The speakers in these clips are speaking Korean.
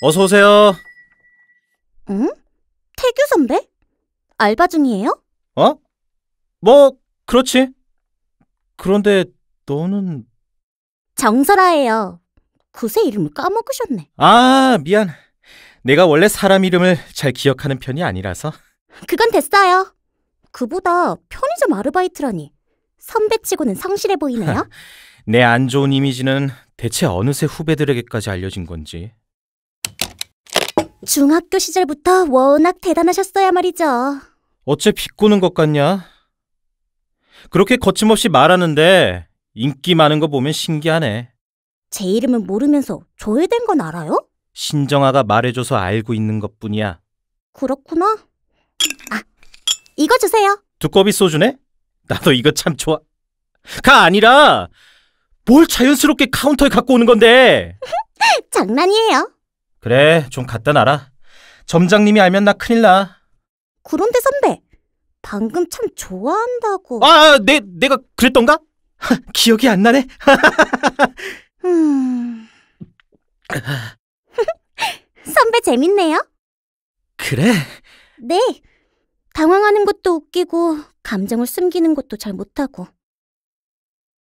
어서 오세요. 응? 태규 선배? 알바 중이에요? 어? 뭐 그렇지. 그런데 너는 정설아예요. 구세 이름을 까먹으셨네. 아, 미안. 내가 원래 사람 이름을 잘 기억하는 편이 아니라서. 그건 됐어요. 그보다 편의점 아르바이트라니. 선배치고는 성실해 보이네요. 내 안 좋은 이미지는 대체 어느새 후배들에게까지 알려진 건지. 중학교 시절부터 워낙 대단하셨어야 말이죠. 어째 비꼬는 것 같냐? 그렇게 거침없이 말하는데 인기 많은 거 보면 신기하네. 제이름을 모르면서 조회된 건 알아요? 신정아가 말해줘서 알고 있는 것뿐이야. 그렇구나. 아, 이거 주세요. 두꺼비 소주네? 나도 이거 참 좋아. 가 아니라 뭘 자연스럽게 카운터에 갖고 오는 건데. 장난이에요. 그래, 좀 갖다 놔라. 점장님이 알면 나 큰일 나. 그런데 선배, 방금 참 좋아한다고. 아, 아 내, 내가 그랬던가? 기억이 안 나네. 음... 선배 재밌네요. 그래, 네. 당황하는 것도 웃기고 감정을 숨기는 것도 잘 못하고.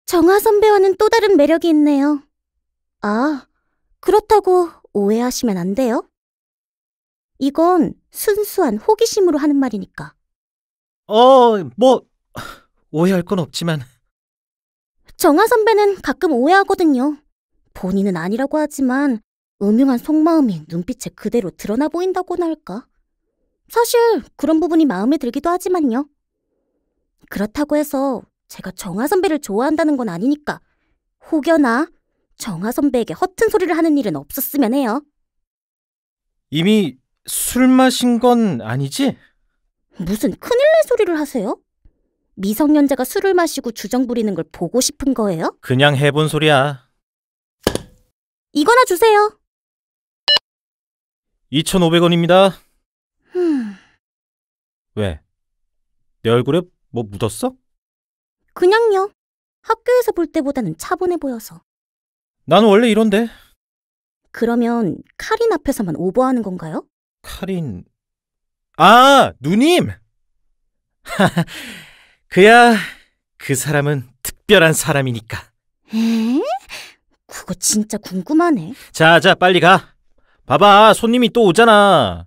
정화 선배와는 또 다른 매력이 있네요. 아, 그렇다고 오해하시면 안 돼요. 이건 순수한 호기심으로 하는 말이니까. 어, 뭐 오해할 건 없지만 정화 선배는 가끔 오해하거든요. 본인은 아니라고 하지만 음흉한 속마음이 눈빛에 그대로 드러나 보인다고나 할까? 사실 그런 부분이 마음에 들기도 하지만요. 그렇다고 해서 제가 정아 선배를 좋아한다는 건 아니니까 혹여나 정아 선배에게 허튼 소리를 하는 일은 없었으면 해요. 이미 술 마신 건 아니지? 무슨 큰일 날 소리를 하세요? 미성년자가 술을 마시고 주정 부리는 걸 보고 싶은 거예요? 그냥 해본 소리야. 이거나 주세요. 2,500원입니다. 왜? 내 얼굴에 뭐 묻었어? 그냥요. 학교에서 볼 때보다는 차분해 보여서. 나는 원래 이런데. 그러면 카린 앞에서만 오버하는 건가요? 카린... 아! 누님! 그야 그 사람은 특별한 사람이니까. 에? 그거 진짜 궁금하네. 자자 빨리 가. 봐봐 손님이 또 오잖아.